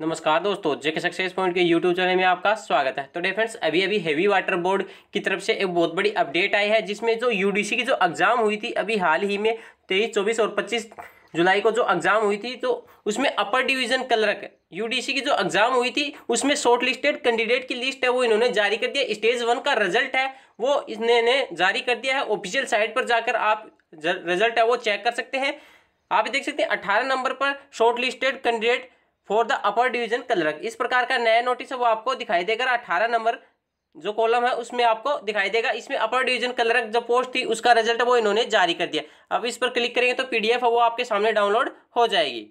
नमस्कार दोस्तों JK success point के यूट्यूब चैनल में आपका स्वागत है तो डे फ्रेंड्स अभी अभी हेवी वाटर बोर्ड की तरफ से एक बहुत बड़ी अपडेट आई है जिसमें जो यूडीसी की जो एग्ज़ाम हुई थी अभी हाल ही में तेईस चौबीस और पच्चीस जुलाई को जो एग्ज़ाम हुई थी तो उसमें अपर डिवीज़न क्लर्क यूडीसी की जो एग्ज़ाम हुई थी उसमें शॉर्ट लिस्टेड कैंडिडेट की लिस्ट है वो इन्होंने जारी कर दिया स्टेज वन का रिजल्ट है वो इन्होंने जारी कर दिया है ऑफिशियल साइट पर जाकर आप रिजल्ट है वो चेक कर सकते हैं आप देख सकते हैं अट्ठारह नंबर पर short listed candidate for the upper division clerk इस प्रकार का नया नोटिस है वो आपको दिखाई देगा अठारह नंबर जो कॉलम है उसमें आपको दिखाई देगा इसमें अपर डिवीजन कलरक जो पोस्ट थी उसका रिजल्ट वो इन्होंने जारी कर दिया अब इस पर क्लिक करेंगे तो पीडीएफ है वो आपके सामने डाउनलोड हो जाएगी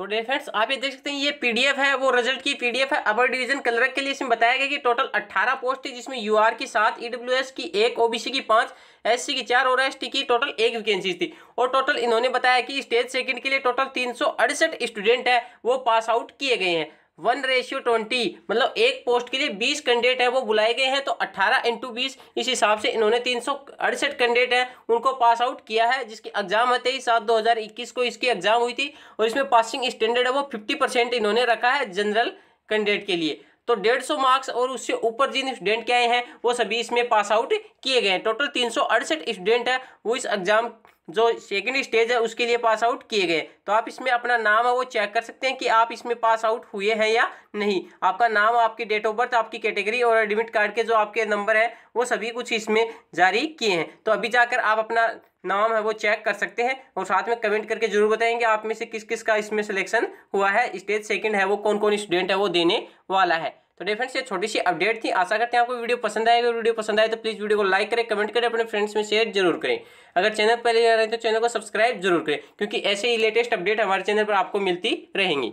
तो डे फ्रेंड्स आप ये देख सकते हैं ये पीडीएफ है वो रिजल्ट की पीडीएफ है अपर डिवीजन कलर के लिए इसमें बताया गया कि टोटल 18 पोस्ट है जिसमें यूआर की सात ईडब्ल्यूएस e की एक ओबीसी की पांच एससी की चार और एसटी की टोटल एक वैकेंसी थी और टोटल इन्होंने बताया कि स्टेज सेकंड के लिए टोटल तीन स्टूडेंट है वो पास आउट किए गए हैं वन रेशियो ट्वेंटी मतलब एक पोस्ट के लिए बीस कैंडिडेट हैं वो बुलाए गए हैं तो अट्ठारह इंटू बीस इस हिसाब से इन्होंने तीन सौ अड़सठ कैंडिडेट हैं उनको पास आउट किया है जिसकी एग्जाम है तेईस सात दो हज़ार इक्कीस को इसकी एग्जाम हुई थी और इसमें पासिंग स्टैंडर्ड है वो फिफ्टी परसेंट इन्होंने रखा है जनरल कैंडिडेट के लिए तो डेढ़ सौ मार्क्स और उससे ऊपर जिन स्टूडेंट के आए हैं वो सभी इसमें पास आउट किए गए हैं टोटल तीन सौ अड़सठ स्टूडेंट हैं वो इस एग्जाम जो सेकेंड स्टेज है उसके लिए पास आउट किए गए तो आप इसमें अपना नाम है वो चेक कर सकते हैं कि आप इसमें पास आउट हुए हैं या नहीं आपका नाम आपकी डेट ऑफ बर्थ आपकी कैटेगरी और एडमिट कार्ड के जो आपके नंबर है वो सभी कुछ इसमें जारी किए हैं तो अभी जाकर आप अपना नाम है वो चेक कर सकते हैं और साथ में कमेंट करके जरूर बताएंगे आप में से किस किस का इसमें सिलेक्शन हुआ है स्टेज सेकेंड है वो कौन कौन स्टूडेंट है वो देने वाला है तो डे फ्रेंड्स ये छोटी सी अपडेट थी आशा करते हैं आपको वीडियो पसंद आएगा वीडियो पसंद आए तो प्लीज़ वीडियो को लाइक करें कमेंट करें अपने फ्रेंड्स में शेयर जरूर करें अगर चैनल पहले जा रहे हैं तो चैनल को सब्सक्राइब जरूर करें क्योंकि ऐसे ही लेटेस्ट अपडेट हमारे चैनल पर आपको मिलती रहेंगी